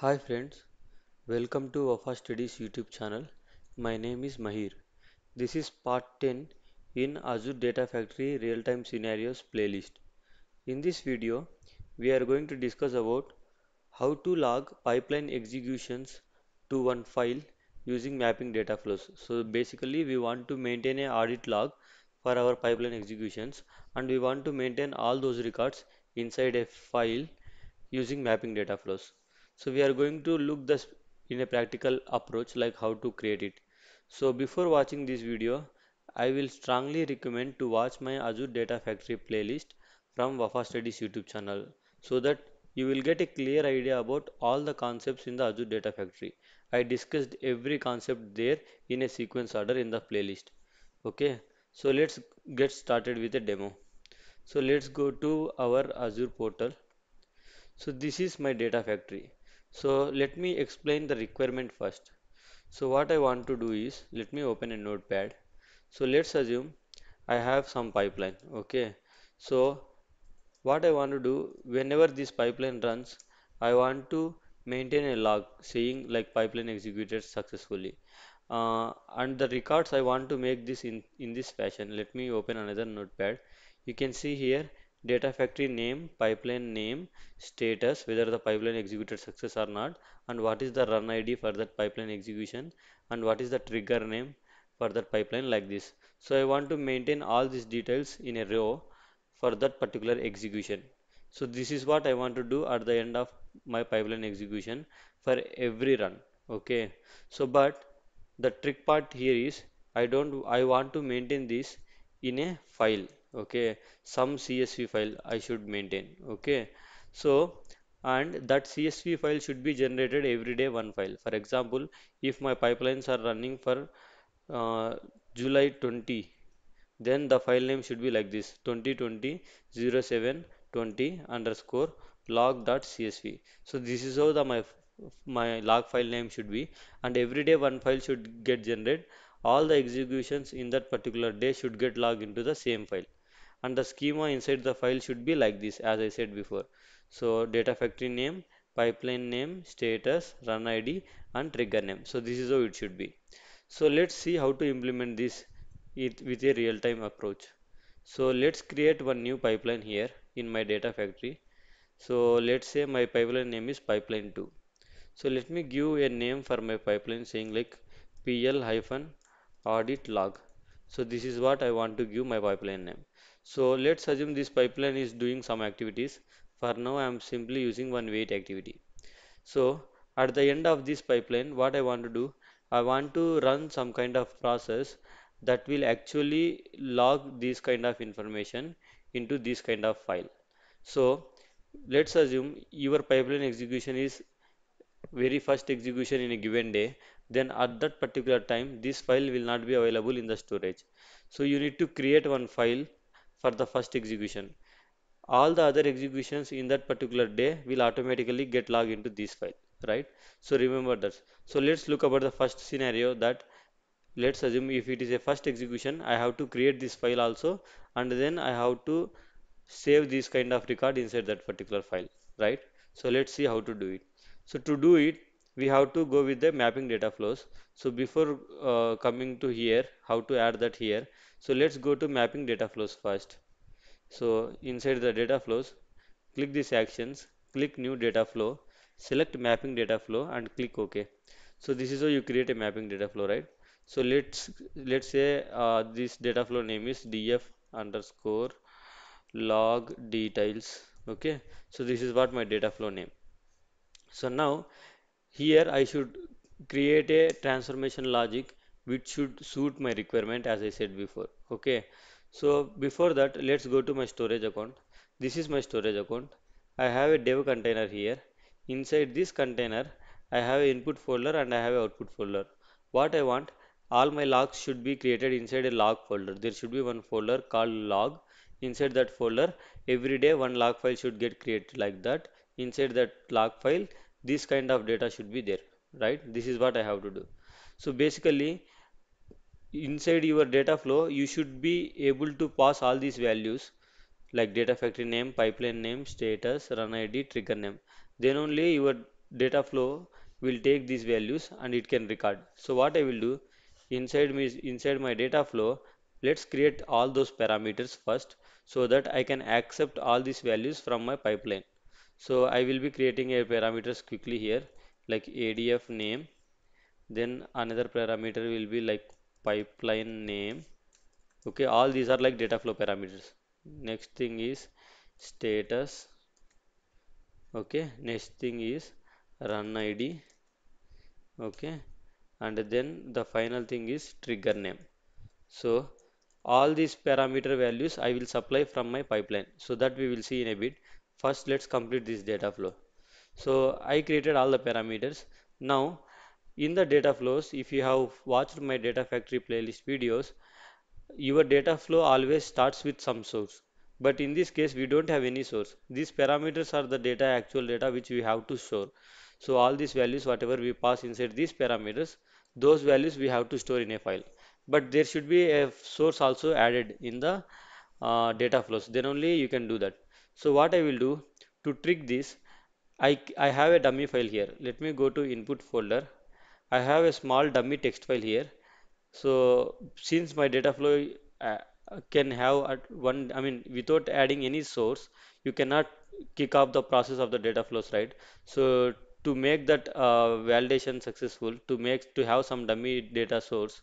Hi friends, welcome to Wafa Studies YouTube channel. My name is Mahir. This is part 10 in Azure Data Factory Real-Time Scenarios playlist. In this video, we are going to discuss about how to log pipeline executions to one file using mapping data flows. So basically we want to maintain a audit log for our pipeline executions and we want to maintain all those records inside a file using mapping data flows so we are going to look this in a practical approach like how to create it so before watching this video i will strongly recommend to watch my azure data factory playlist from wafa studies youtube channel so that you will get a clear idea about all the concepts in the azure data factory i discussed every concept there in a sequence order in the playlist okay so let's get started with a demo so let's go to our azure portal so this is my data factory so let me explain the requirement first so what I want to do is let me open a notepad so let's assume I have some pipeline okay so what I want to do whenever this pipeline runs I want to maintain a log saying like pipeline executed successfully uh, and the records I want to make this in in this fashion let me open another notepad you can see here data factory name pipeline name status whether the pipeline executed success or not and what is the run id for that pipeline execution and what is the trigger name for that pipeline like this so i want to maintain all these details in a row for that particular execution so this is what i want to do at the end of my pipeline execution for every run okay so but the trick part here is i don't i want to maintain this in a file okay some CSV file I should maintain okay so and that CSV file should be generated every day one file for example if my pipelines are running for uh, July 20 then the file name should be like this 2020 0720 underscore so this is how the my my log file name should be and every day one file should get generated all the executions in that particular day should get logged into the same file and the schema inside the file should be like this as I said before. So data factory name, pipeline name, status, run ID and trigger name. So this is how it should be. So let's see how to implement this with a real-time approach. So let's create one new pipeline here in my data factory. So let's say my pipeline name is pipeline 2. So let me give a name for my pipeline saying like pl-audit log. So this is what I want to give my pipeline name. So let's assume this pipeline is doing some activities. For now, I am simply using one wait activity. So at the end of this pipeline, what I want to do, I want to run some kind of process that will actually log this kind of information into this kind of file. So let's assume your pipeline execution is very first execution in a given day then at that particular time this file will not be available in the storage so you need to create one file for the first execution. All the other executions in that particular day will automatically get logged into this file, right? So remember that. So let's look about the first scenario that let's assume if it is a first execution, I have to create this file also and then I have to save this kind of record inside that particular file, right? So let's see how to do it. So to do it, we have to go with the mapping data flows. So before uh, coming to here, how to add that here so let's go to mapping data flows first so inside the data flows click these actions click new data flow select mapping data flow and click ok so this is how you create a mapping data flow right so let's let's say uh, this data flow name is df underscore log details okay so this is what my data flow name so now here I should create a transformation logic which should suit my requirement as I said before okay so before that let's go to my storage account this is my storage account I have a dev container here inside this container I have an input folder and I have an output folder what I want all my logs should be created inside a log folder there should be one folder called log inside that folder every day one log file should get created like that inside that log file this kind of data should be there right this is what I have to do so basically inside your data flow you should be able to pass all these values like data factory name pipeline name status run id trigger name then only your data flow will take these values and it can record so what i will do inside me inside my data flow let's create all those parameters first so that i can accept all these values from my pipeline so i will be creating a parameters quickly here like adf name then another parameter will be like pipeline name okay all these are like data flow parameters next thing is status okay next thing is run id okay and then the final thing is trigger name so all these parameter values i will supply from my pipeline so that we will see in a bit first let's complete this data flow so i created all the parameters now in the data flows if you have watched my data factory playlist videos your data flow always starts with some source but in this case we don't have any source these parameters are the data actual data which we have to store so all these values whatever we pass inside these parameters those values we have to store in a file but there should be a source also added in the uh, data flows then only you can do that so what i will do to trick this i i have a dummy file here let me go to input folder I have a small dummy text file here. So since my data flow uh, can have at one, I mean, without adding any source, you cannot kick off the process of the data flows, right? So to make that uh, validation successful, to make to have some dummy data source,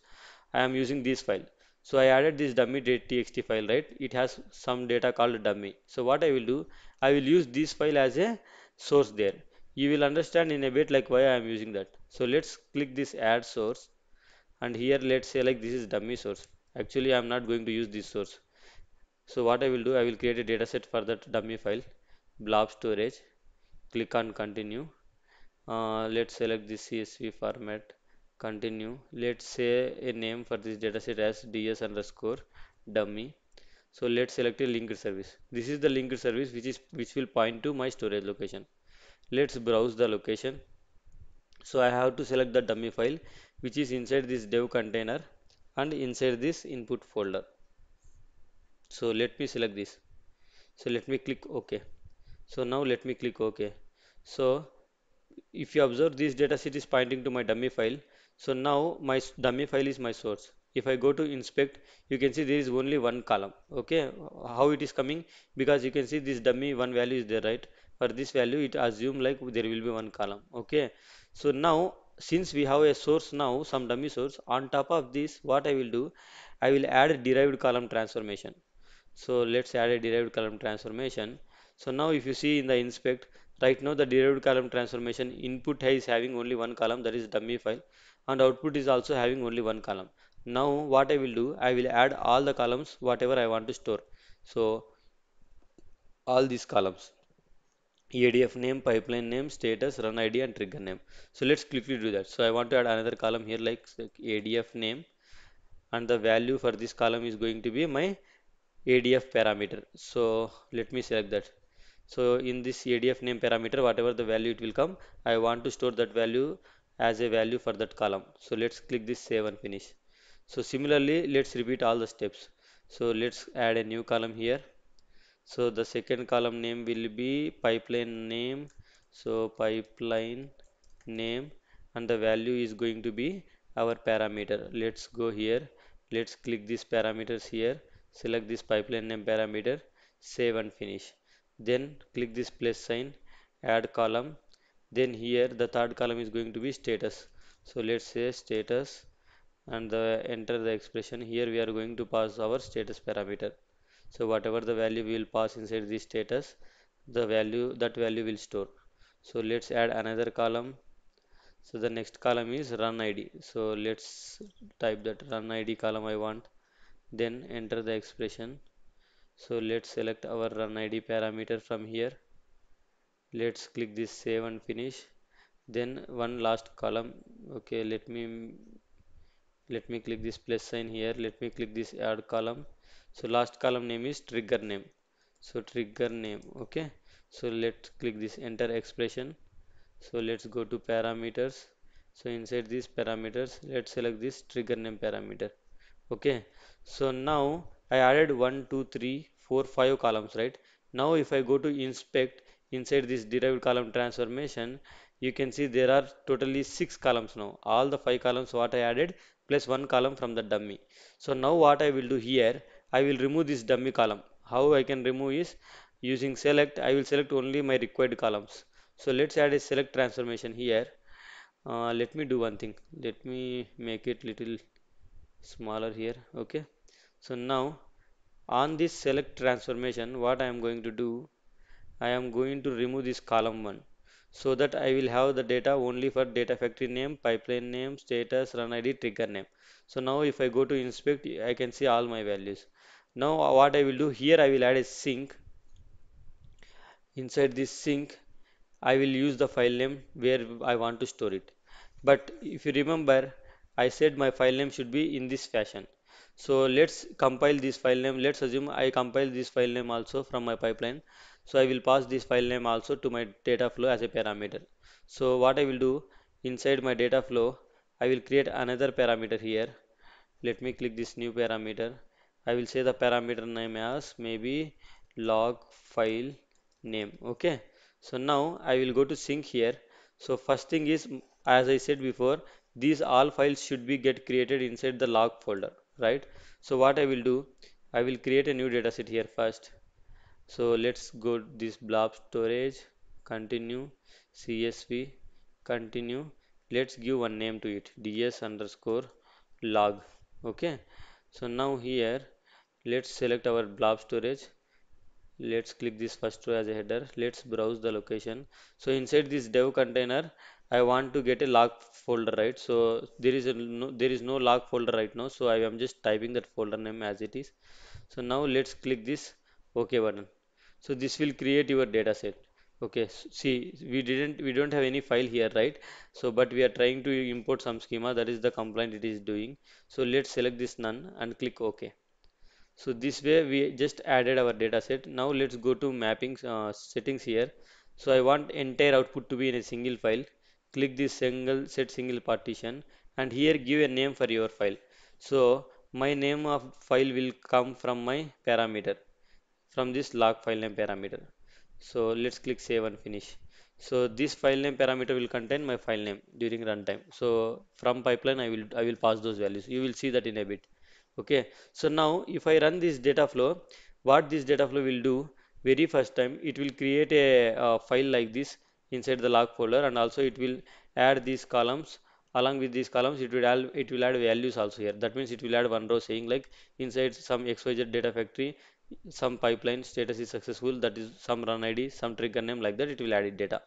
I am using this file. So I added this dummy txt file, right? It has some data called dummy. So what I will do, I will use this file as a source there. You will understand in a bit like why I am using that so let's click this add source and here let's say like this is dummy source actually i'm not going to use this source so what i will do i will create a dataset for that dummy file blob storage click on continue uh, let's select the csv format continue let's say a name for this dataset as ds underscore dummy so let's select a linked service this is the linked service which is which will point to my storage location let's browse the location so I have to select the dummy file which is inside this dev container and inside this input folder so let me select this so let me click ok so now let me click ok so if you observe this datasheet is pointing to my dummy file so now my dummy file is my source if I go to inspect you can see there is only one column okay how it is coming because you can see this dummy one value is there right for this value it assume like there will be one column okay so now since we have a source now some dummy source on top of this what i will do i will add a derived column transformation so let's add a derived column transformation so now if you see in the inspect right now the derived column transformation input is having only one column that is dummy file and output is also having only one column now what i will do i will add all the columns whatever i want to store so all these columns edf name pipeline name status run id and trigger name so let's quickly do that so i want to add another column here like adf name and the value for this column is going to be my adf parameter so let me select that so in this adf name parameter whatever the value it will come i want to store that value as a value for that column so let's click this save and finish so similarly let's repeat all the steps so let's add a new column here so the second column name will be pipeline name so pipeline name and the value is going to be our parameter let's go here let's click these parameters here select this pipeline name parameter save and finish then click this plus sign add column then here the third column is going to be status so let's say status and the enter the expression here we are going to pass our status parameter so whatever the value we will pass inside this status the value that value will store so let's add another column so the next column is run id so let's type that run id column i want then enter the expression so let's select our run id parameter from here let's click this save and finish then one last column okay let me let me click this plus sign here let me click this add column so last column name is trigger name so trigger name okay so let's click this enter expression so let's go to parameters so inside these parameters let's select this trigger name parameter okay so now i added one, two, three, four, five columns right now if i go to inspect inside this derived column transformation you can see there are totally six columns now all the five columns what i added plus one column from the dummy so now what i will do here I will remove this dummy column how I can remove is using select I will select only my required columns so let's add a select transformation here uh, let me do one thing let me make it little smaller here okay so now on this select transformation what I am going to do I am going to remove this column 1 so that I will have the data only for data factory name pipeline name status run ID trigger name so now if I go to inspect I can see all my values now what I will do here I will add a sync inside this sync I will use the file name where I want to store it but if you remember I said my file name should be in this fashion so let's compile this file name let's assume I compile this file name also from my pipeline so I will pass this file name also to my data flow as a parameter so what I will do inside my data flow I will create another parameter here let me click this new parameter I will say the parameter name as maybe log file name okay so now I will go to sync here so first thing is as I said before these all files should be get created inside the log folder right so what I will do I will create a new dataset here first so let's go to this blob storage continue CSV continue let's give one name to it ds underscore log okay so now here let's select our blob storage let's click this first row as a header let's browse the location so inside this dev container i want to get a log folder right so there is a no, there is no log folder right now so i am just typing that folder name as it is so now let's click this ok button so this will create your data set okay see we didn't we don't have any file here right so but we are trying to import some schema that is the complaint it is doing so let's select this none and click ok so this way we just added our data set now let's go to mapping uh, settings here so i want entire output to be in a single file click this single set single partition and here give a name for your file so my name of file will come from my parameter from this log file name parameter so let's click save and finish so this file name parameter will contain my file name during runtime so from pipeline i will i will pass those values you will see that in a bit okay so now if i run this data flow what this data flow will do very first time it will create a, file like this inside the log folder and also it will add these columns along with these columns it will add it will add values also here that means it will add one row saying like inside some xyz data factory some pipeline status is successful that is some run id some trigger name like that it will add it data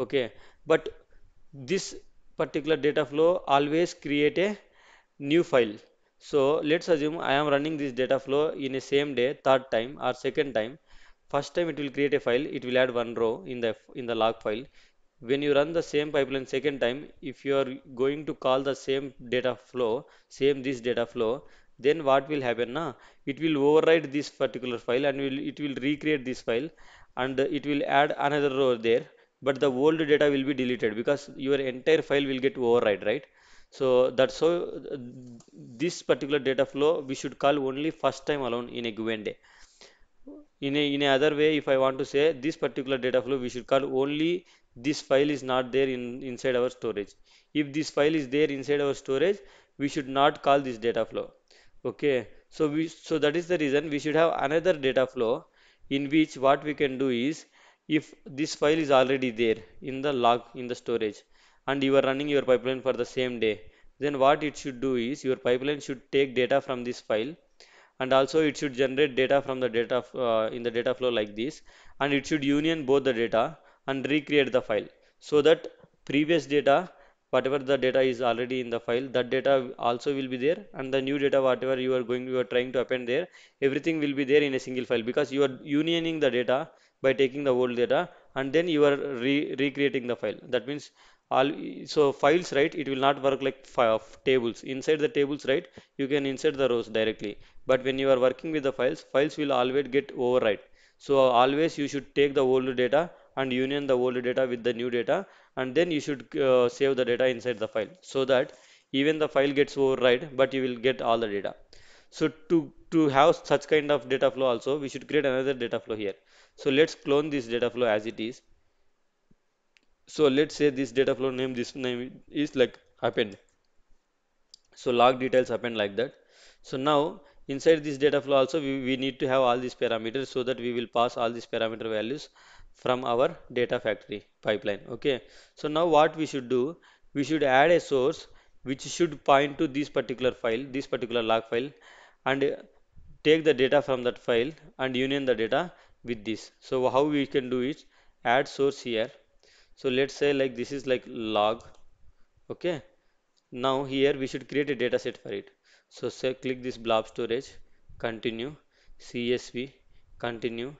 okay but this particular data flow always create a new file so let's assume I am running this data flow in a same day, third time or second time. First time it will create a file, it will add one row in the in the log file. When you run the same pipeline second time, if you are going to call the same data flow, same this data flow, then what will happen na? It will override this particular file and will, it will recreate this file and it will add another row there but the old data will be deleted because your entire file will get override right so that's how this particular data flow we should call only first time alone in a given day. In a in a other way, if I want to say this particular data flow, we should call only this file is not there in inside our storage. If this file is there inside our storage, we should not call this data flow. Okay, so we so that is the reason we should have another data flow in which what we can do is if this file is already there in the log in the storage and you are running your pipeline for the same day then what it should do is your pipeline should take data from this file and also it should generate data from the data uh, in the data flow like this and it should union both the data and recreate the file so that previous data whatever the data is already in the file that data also will be there and the new data whatever you are going you are trying to append there everything will be there in a single file because you are unioning the data by taking the old data and then you are re recreating the file that means all so files right it will not work like tables inside the tables right you can insert the rows directly but when you are working with the files files will always get overwrite so always you should take the old data and union the old data with the new data and then you should uh, save the data inside the file so that even the file gets overwrite but you will get all the data so to to have such kind of data flow also we should create another data flow here so let's clone this data flow as it is so let's say this data flow name this name is like append so log details happen like that so now inside this data flow also we, we need to have all these parameters so that we will pass all these parameter values from our data factory pipeline okay so now what we should do we should add a source which should point to this particular file this particular log file and take the data from that file and union the data with this so how we can do is add source here so let's say like this is like log okay now here we should create a data set for it so say click this blob storage continue csv continue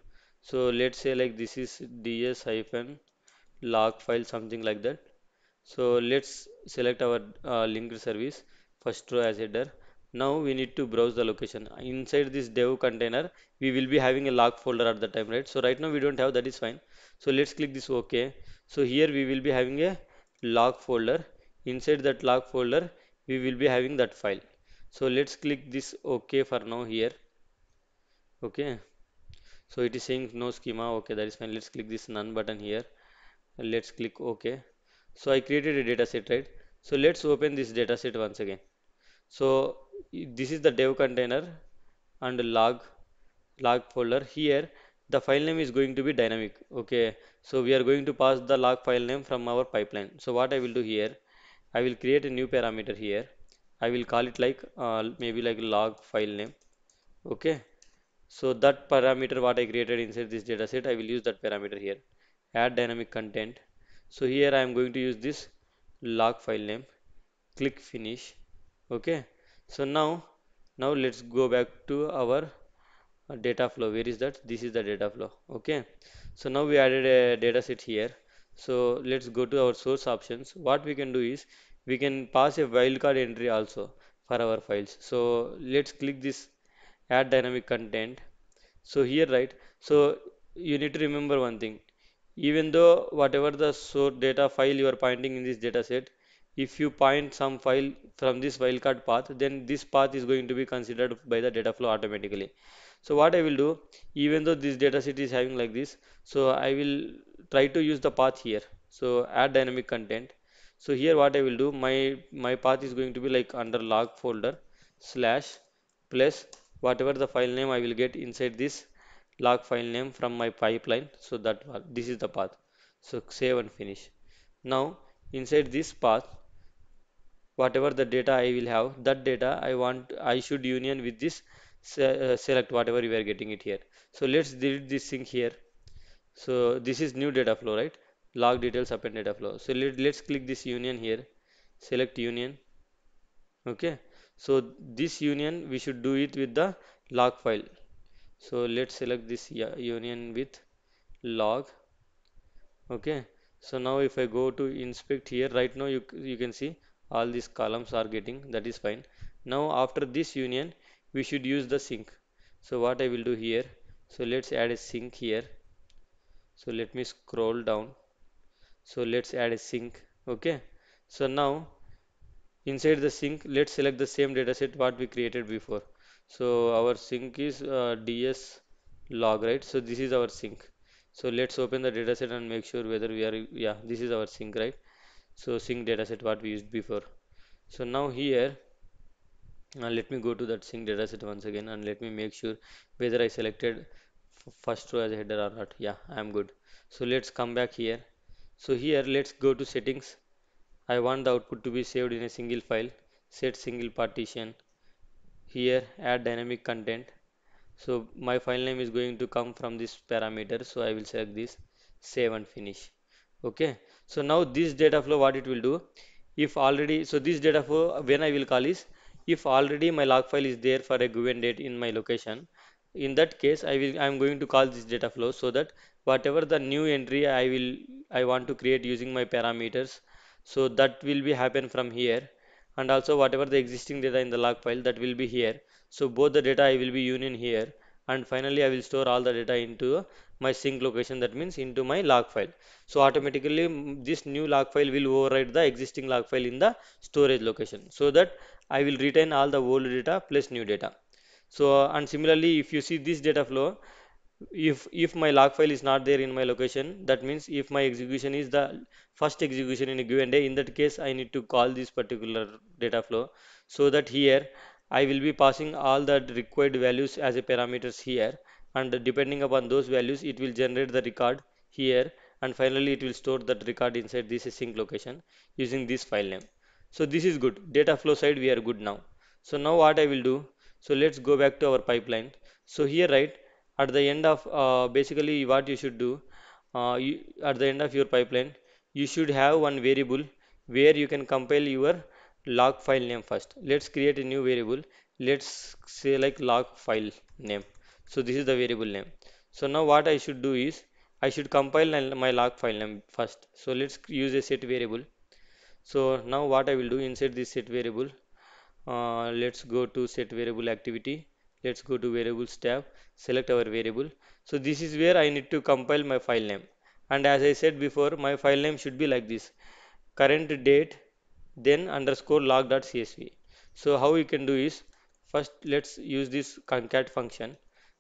so let's say like this is ds hyphen log file something like that so let's select our uh, linked service first row as header now we need to browse the location inside this dev container we will be having a log folder at the time right so right now we don't have that is fine so let's click this ok so here we will be having a log folder inside that log folder we will be having that file so let's click this ok for now here okay so it is saying no schema okay that is fine let's click this none button here let's click ok so i created a dataset right so let's open this dataset once again so this is the dev container and log log folder here the file name is going to be dynamic okay so we are going to pass the log file name from our pipeline so what i will do here i will create a new parameter here i will call it like uh, maybe like log file name okay so that parameter what i created inside this dataset i will use that parameter here add dynamic content so here i am going to use this log file name click finish okay so now now let's go back to our data flow where is that this is the data flow okay so now we added a data set here so let's go to our source options what we can do is we can pass a wildcard entry also for our files so let's click this add dynamic content so here right so you need to remember one thing even though whatever the source data file you are pointing in this data set if you point some file from this wildcard path then this path is going to be considered by the data flow automatically so what I will do even though this data set is having like this so I will try to use the path here so add dynamic content so here what I will do my my path is going to be like under log folder slash plus whatever the file name I will get inside this log file name from my pipeline so that this is the path so save and finish now inside this path whatever the data I will have that data I want I should union with this uh, select whatever we are getting it here so let's delete this thing here so this is new data flow right log details append data flow so let, let's click this union here select union okay so this union we should do it with the log file so let's select this union with log okay so now if i go to inspect here right now you you can see all these columns are getting that is fine now after this union we should use the sync. so what I will do here so let's add a sync here so let me scroll down so let's add a sync. okay so now inside the sync, let's select the same dataset what we created before so our sync is uh, ds log right so this is our sync. so let's open the dataset and make sure whether we are yeah this is our sync, right so data dataset what we used before so now here now let me go to that sync dataset once again and let me make sure whether I selected first row as a header or not yeah I am good so let's come back here so here let's go to settings I want the output to be saved in a single file set single partition here add dynamic content so my file name is going to come from this parameter so I will select this save and finish okay so now this data flow what it will do if already so this data flow when I will call is if already my log file is there for a given date in my location in that case I will I'm going to call this data flow so that whatever the new entry I will I want to create using my parameters so that will be happen from here and also whatever the existing data in the log file that will be here so both the data I will be union here and finally I will store all the data into my sync location that means into my log file so automatically this new log file will override the existing log file in the storage location so that I will retain all the old data plus new data. So and similarly if you see this data flow if if my log file is not there in my location that means if my execution is the first execution in a given day in that case I need to call this particular data flow so that here I will be passing all the required values as a parameters here and depending upon those values it will generate the record here and finally it will store that record inside this sync location using this file name so this is good data flow side we are good now so now what i will do so let's go back to our pipeline so here right at the end of uh, basically what you should do uh, you, at the end of your pipeline you should have one variable where you can compile your log file name first let's create a new variable let's say like log file name so this is the variable name so now what i should do is i should compile my log file name first so let's use a set variable so now what i will do inside this set variable uh, let's go to set variable activity let's go to variables tab select our variable so this is where i need to compile my file name and as i said before my file name should be like this current date then underscore log.csv so how we can do is first let's use this concat function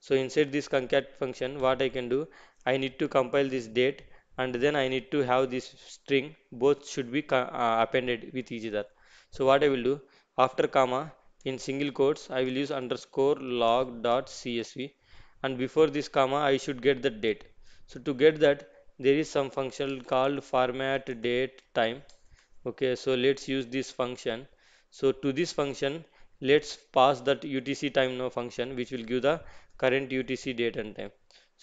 so inside this concat function what i can do i need to compile this date and then I need to have this string both should be uh, appended with each other so what I will do after comma in single quotes I will use underscore log dot csv and before this comma I should get the date so to get that there is some function called format date time okay so let's use this function so to this function let's pass that utc time now function which will give the current utc date and time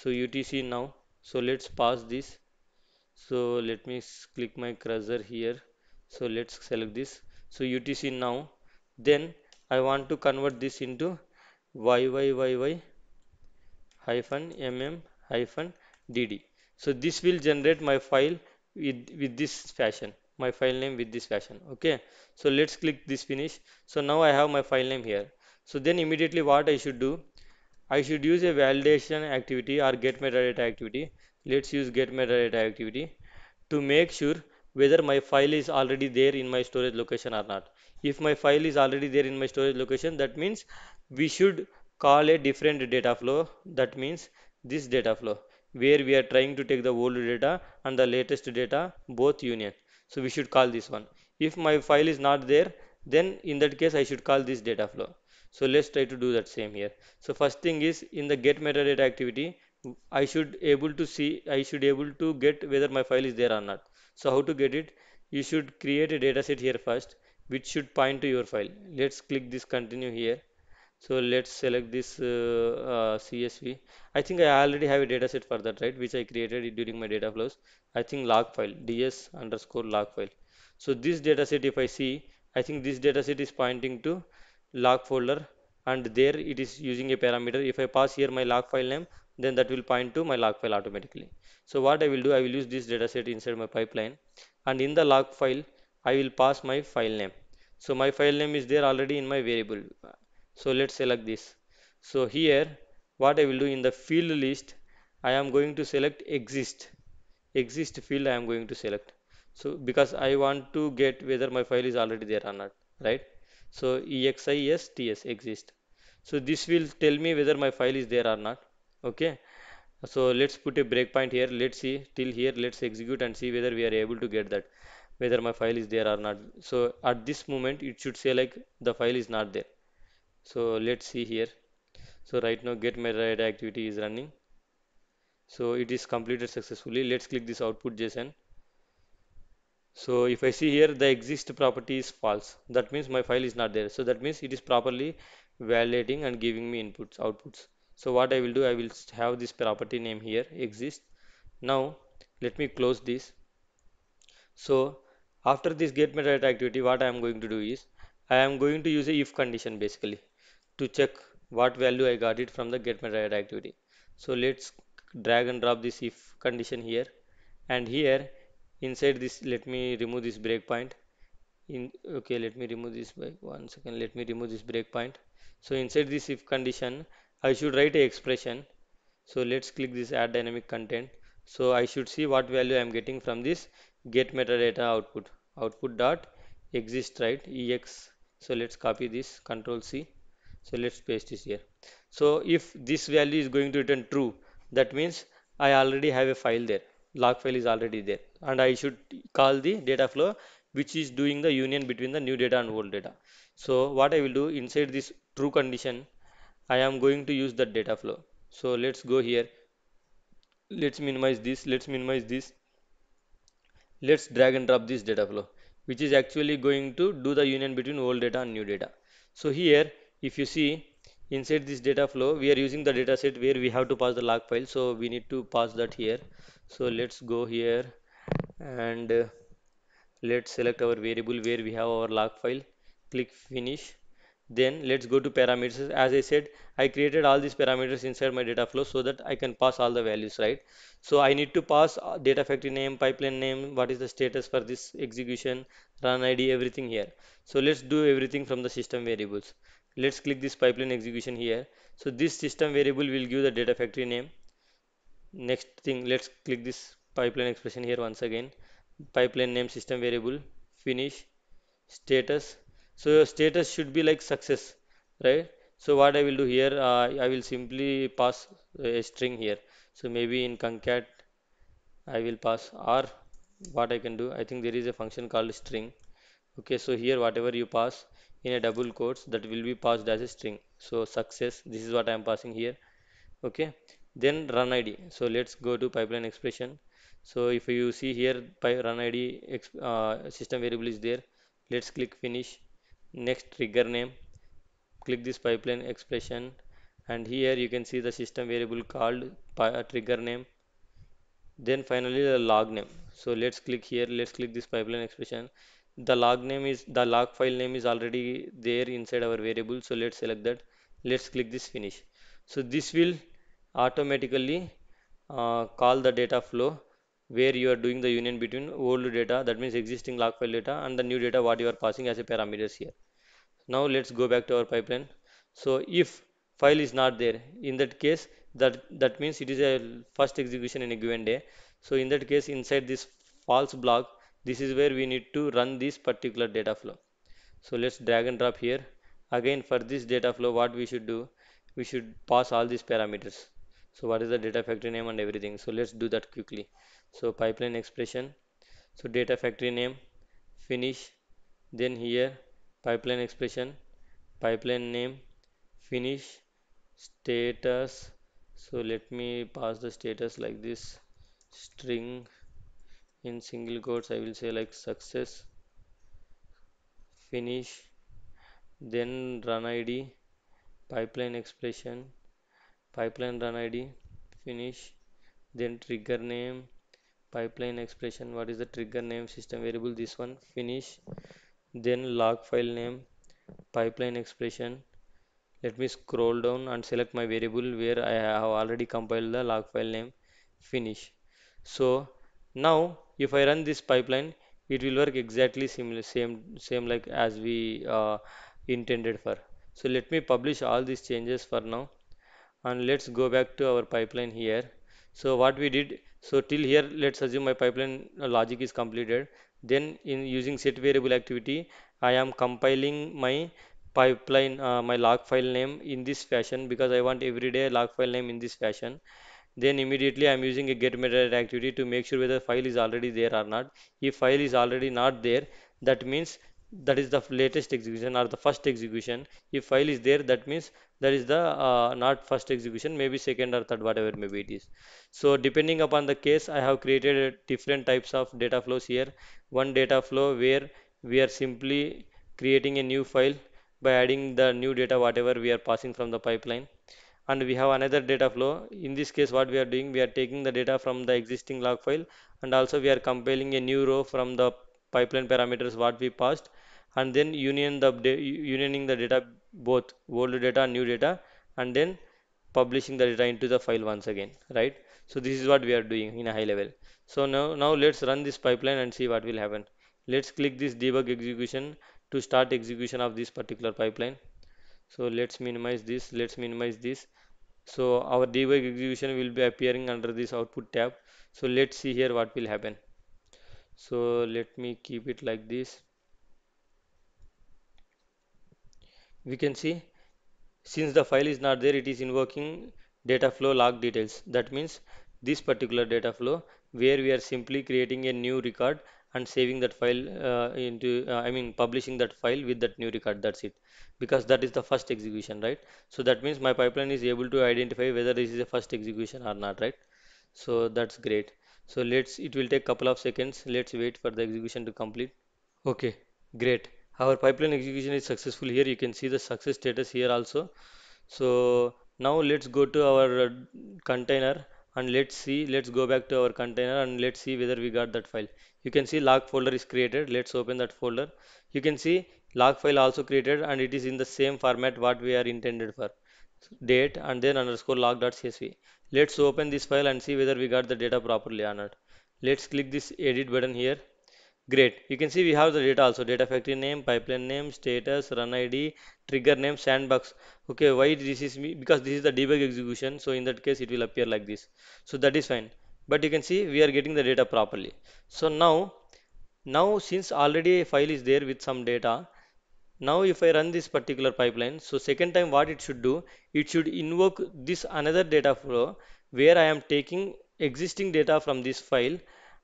so utc now so let's pass this so let me click my cursor here so let's select this so utc now then i want to convert this into yyyy hyphen mm hyphen dd so this will generate my file with with this fashion my file name with this fashion okay so let's click this finish so now i have my file name here so then immediately what i should do i should use a validation activity or get metadata activity let's use get metadata activity to make sure whether my file is already there in my storage location or not if my file is already there in my storage location that means we should call a different data flow that means this data flow where we are trying to take the old data and the latest data both union so we should call this one if my file is not there then in that case I should call this data flow so let's try to do that same here so first thing is in the get metadata activity I should able to see I should able to get whether my file is there or not so how to get it you should create a dataset here first which should point to your file let's click this continue here so let's select this uh, uh, CSV I think I already have a dataset for that right which I created during my data flows I think log file ds underscore log file so this dataset if I see I think this dataset is pointing to log folder and there it is using a parameter if I pass here my log file name then that will point to my log file automatically. So what I will do, I will use this data set inside my pipeline and in the log file, I will pass my file name. So my file name is there already in my variable. So let's select this. So here what I will do in the field list, I am going to select exist. Exist field I am going to select. So because I want to get whether my file is already there or not, right? So ts exist. So this will tell me whether my file is there or not okay so let's put a breakpoint here let's see till here let's execute and see whether we are able to get that whether my file is there or not so at this moment it should say like the file is not there so let's see here so right now get metadata activity is running so it is completed successfully let's click this output json so if i see here the exist property is false that means my file is not there so that means it is properly validating and giving me inputs outputs so what I will do I will have this property name here exists now let me close this so after this get method activity what I am going to do is I am going to use a if condition basically to check what value I got it from the get method activity so let's drag and drop this if condition here and here inside this let me remove this breakpoint in okay let me remove this by one second let me remove this breakpoint so inside this if condition I should write a expression so let's click this add dynamic content so I should see what value I am getting from this get metadata output output dot exist right ex so let's copy this control C so let's paste this here so if this value is going to return true that means I already have a file there log file is already there and I should call the data flow which is doing the union between the new data and old data so what I will do inside this true condition I am going to use that data flow. So let's go here. Let's minimize this. Let's minimize this. Let's drag and drop this data flow, which is actually going to do the union between old data and new data. So here, if you see inside this data flow, we are using the data set where we have to pass the log file. So we need to pass that here. So let's go here and uh, let's select our variable where we have our log file. Click finish then let's go to parameters as i said i created all these parameters inside my data flow so that i can pass all the values right so i need to pass uh, data factory name pipeline name what is the status for this execution run id everything here so let's do everything from the system variables let's click this pipeline execution here so this system variable will give the data factory name next thing let's click this pipeline expression here once again pipeline name system variable finish status so your status should be like success right so what i will do here uh, i will simply pass a string here so maybe in concat i will pass r what i can do i think there is a function called string okay so here whatever you pass in a double quotes that will be passed as a string so success this is what i am passing here okay then run id so let's go to pipeline expression so if you see here by run id uh, system variable is there let's click finish next trigger name click this pipeline expression and here you can see the system variable called uh, trigger name then finally the log name so let's click here let's click this pipeline expression the log name is the log file name is already there inside our variable so let's select that let's click this finish so this will automatically uh, call the data flow where you are doing the union between old data that means existing log file data and the new data what you are passing as a parameters here now let's go back to our pipeline so if file is not there in that case that that means it is a first execution in a given day so in that case inside this false block this is where we need to run this particular data flow so let's drag and drop here again for this data flow what we should do we should pass all these parameters so what is the data factory name and everything so let's do that quickly so pipeline expression so data factory name finish then here pipeline expression pipeline name finish status so let me pass the status like this string in single quotes i will say like success finish then run id pipeline expression pipeline run id finish then trigger name pipeline expression what is the trigger name system variable this one finish then log file name pipeline expression let me scroll down and select my variable where I have already compiled the log file name finish so now if I run this pipeline it will work exactly similar same same like as we uh, intended for so let me publish all these changes for now and let's go back to our pipeline here so what we did so till here let's assume my pipeline uh, logic is completed then in using set variable activity i am compiling my pipeline uh, my log file name in this fashion because i want everyday log file name in this fashion then immediately i'm using a get metadata activity to make sure whether file is already there or not if file is already not there that means that is the latest execution or the first execution if file is there that means that is the uh, not first execution maybe second or third whatever maybe it is so depending upon the case i have created different types of data flows here one data flow where we are simply creating a new file by adding the new data whatever we are passing from the pipeline and we have another data flow in this case what we are doing we are taking the data from the existing log file and also we are compiling a new row from the pipeline parameters what we passed and then union the unioning the data both old data and new data and then publishing the data into the file once again right so this is what we are doing in a high level so now now let's run this pipeline and see what will happen let's click this debug execution to start execution of this particular pipeline so let's minimize this let's minimize this so our debug execution will be appearing under this output tab so let's see here what will happen so let me keep it like this we can see since the file is not there it is invoking data flow log details that means this particular data flow where we are simply creating a new record and saving that file uh, into uh, I mean publishing that file with that new record that's it because that is the first execution right so that means my pipeline is able to identify whether this is a first execution or not right so that's great so let's it will take couple of seconds let's wait for the execution to complete okay great our pipeline execution is successful here you can see the success status here also so now let's go to our uh, container and let's see let's go back to our container and let's see whether we got that file you can see log folder is created let's open that folder you can see log file also created and it is in the same format what we are intended for date and then underscore log.csv let's open this file and see whether we got the data properly or not let's click this edit button here great you can see we have the data also data factory name pipeline name status run id trigger name sandbox okay why this is me because this is the debug execution so in that case it will appear like this so that is fine but you can see we are getting the data properly so now now since already a file is there with some data now if I run this particular pipeline so second time what it should do it should invoke this another data flow where I am taking existing data from this file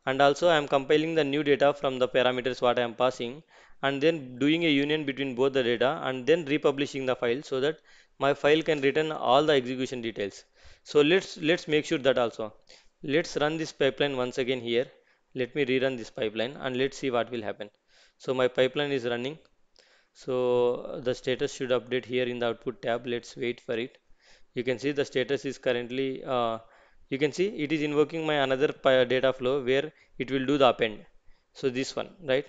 and also I am compiling the new data from the parameters what I am passing and then doing a union between both the data and then republishing the file so that my file can return all the execution details so let's let's make sure that also let's run this pipeline once again here let me rerun this pipeline and let's see what will happen so my pipeline is running so the status should update here in the output tab let's wait for it you can see the status is currently uh, you can see it is invoking my another data flow where it will do the append so this one right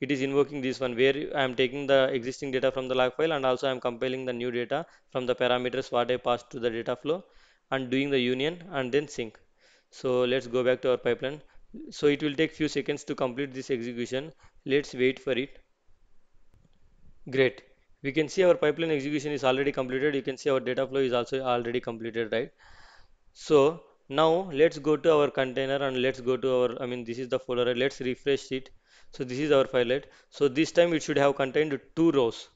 it is invoking this one where I am taking the existing data from the log file and also I am compiling the new data from the parameters what I passed to the data flow and doing the union and then sync. So let's go back to our pipeline. So it will take few seconds to complete this execution. Let's wait for it. Great. We can see our pipeline execution is already completed. You can see our data flow is also already completed, right? So now let's go to our container and let's go to our i mean this is the folder let's refresh it so this is our filelet so this time it should have contained two rows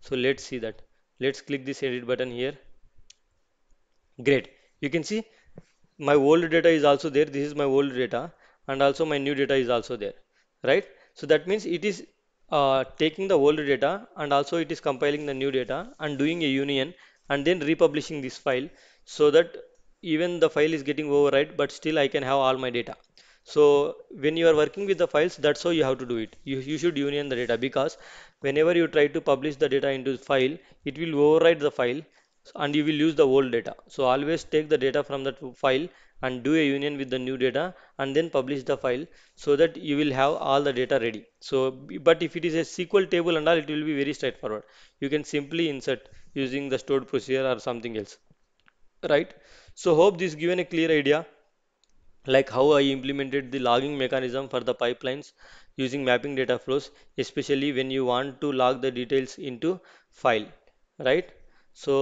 so let's see that let's click this edit button here great you can see my old data is also there this is my old data and also my new data is also there right so that means it is uh, taking the old data and also it is compiling the new data and doing a union and then republishing this file so that even the file is getting override but still I can have all my data so when you are working with the files that's how you have to do it you, you should union the data because whenever you try to publish the data into the file it will override the file and you will use the old data so always take the data from that file and do a union with the new data and then publish the file so that you will have all the data ready so but if it is a SQL table and all it will be very straightforward you can simply insert using the stored procedure or something else right so hope this given a clear idea like how I implemented the logging mechanism for the pipelines using mapping data flows especially when you want to log the details into file right so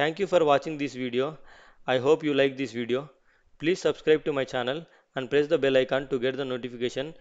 thank you for watching this video I hope you like this video please subscribe to my channel and press the bell icon to get the notification